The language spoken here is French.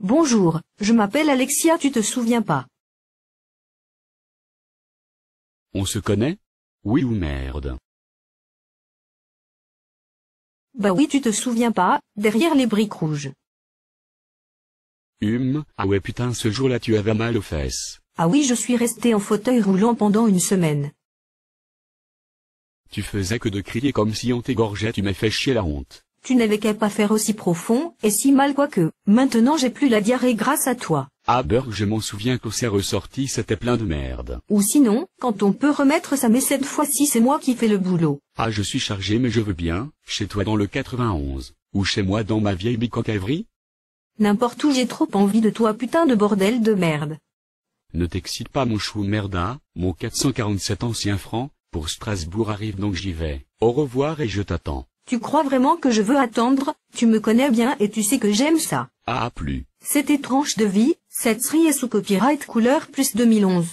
Bonjour, je m'appelle Alexia, tu te souviens pas On se connaît Oui ou merde Bah oui, tu te souviens pas, derrière les briques rouges. Hum, ah ouais putain ce jour-là tu avais mal aux fesses. Ah oui, je suis restée en fauteuil roulant pendant une semaine. Tu faisais que de crier comme si on t'égorgeait, tu m'as fait chier la honte. Tu n'avais qu'à pas faire aussi profond, et si mal quoique, maintenant j'ai plus la diarrhée grâce à toi. Ah Burke je m'en souviens qu'au c'est ressorti c'était plein de merde. Ou sinon, quand on peut remettre ça mais cette fois-ci c'est moi qui fais le boulot. Ah je suis chargé mais je veux bien, chez toi dans le 91, ou chez moi dans ma vieille bicoque N'importe où j'ai trop envie de toi putain de bordel de merde. Ne t'excite pas mon chou merda, mon 447 ancien franc, pour Strasbourg arrive donc j'y vais. Au revoir et je t'attends. Tu crois vraiment que je veux attendre, tu me connais bien et tu sais que j'aime ça. Ah plus. Cette tranche de vie, cette série est sous copyright couleur plus 2011.